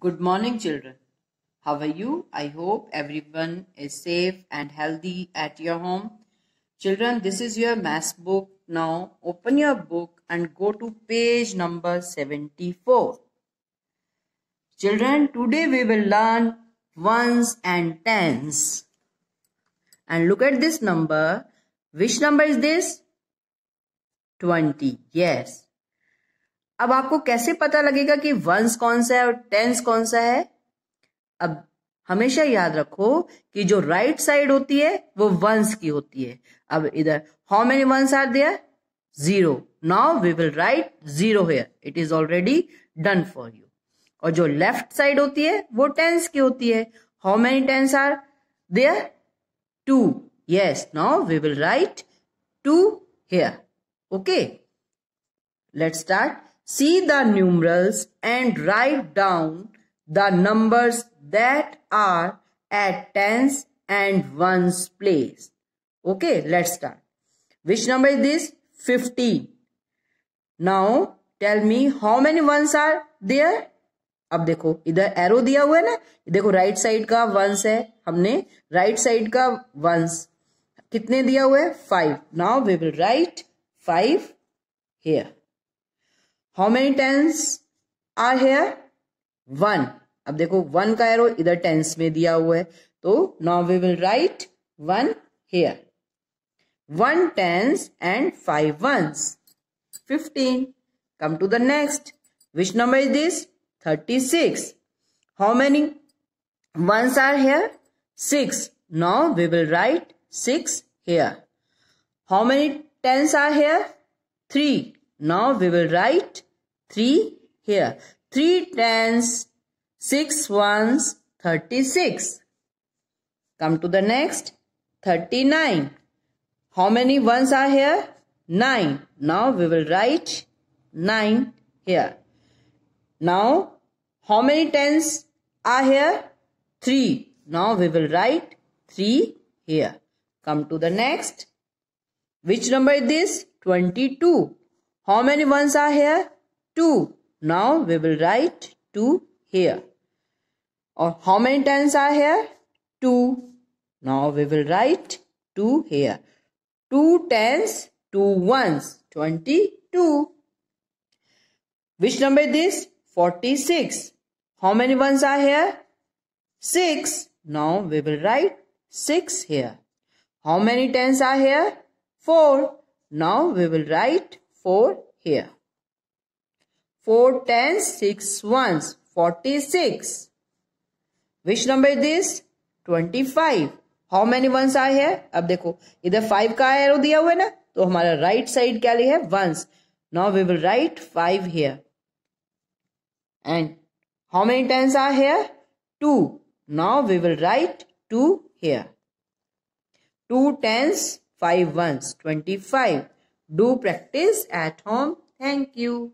Good morning, children. How are you? I hope everyone is safe and healthy at your home. Children, this is your math book. Now, open your book and go to page number 74. Children, today we will learn ones and tens. And look at this number. Which number is this? 20. Yes. अब आपको कैसे पता लगेगा कि once कौन सा है और टेंस कौन सा है अब हमेशा याद रखो कि जो राइट right साइड होती है वो वंस की होती है अब इधर how many ones are there zero now we will write zero here it is already done for you और जो लेफ्ट साइड होती है वो टेंस की होती है how many tens are there two yes now we will write two here okay let start See the numerals and write down the numbers that are at tens and ones place. Okay, let's start. Which number is this? 15. Now, tell me how many ones are there अब देखो इधर arrow दिया हुआ है ना देखो right side का once है हमने राइट साइड का वंस कितने दिया हुआ है five now we will write five here how many tens are here one अब देखो वन का एरो इधर टेंस में दिया हुआ है तो now we will write one here one tens and five ones fifteen come to the next which number is this thirty six how many ones are here six now we will write six here how many tens are here three Now we will write 3 here. 3 tens, 6 ones, 36. Come to the next, 39. How many ones are here? 9. Now we will write 9 here. Now, how many tens are here? 3. Now we will write 3 here. Come to the next. Which number is this? 22. How many ones are here? 2. Now we will write 2 here. Or how many tens are here? 2. Now we will write 2 here. Two tens, two 22. Which number is this? 46. How many ones are here? 6. Now we will write 6 here. How many tens are here? 4. Now we will write 4 here. 4 tens, 6 ones, 46. Which number is this? 25. How many ones आए हैं अब देखो इधर five का arrow दिया हुआ है ना तो हमारा राइट right साइड क्या लिया है ones now we will write five here and how many tens are here two now we will write two here two tens five ones twenty five Do practice at home. Thank you.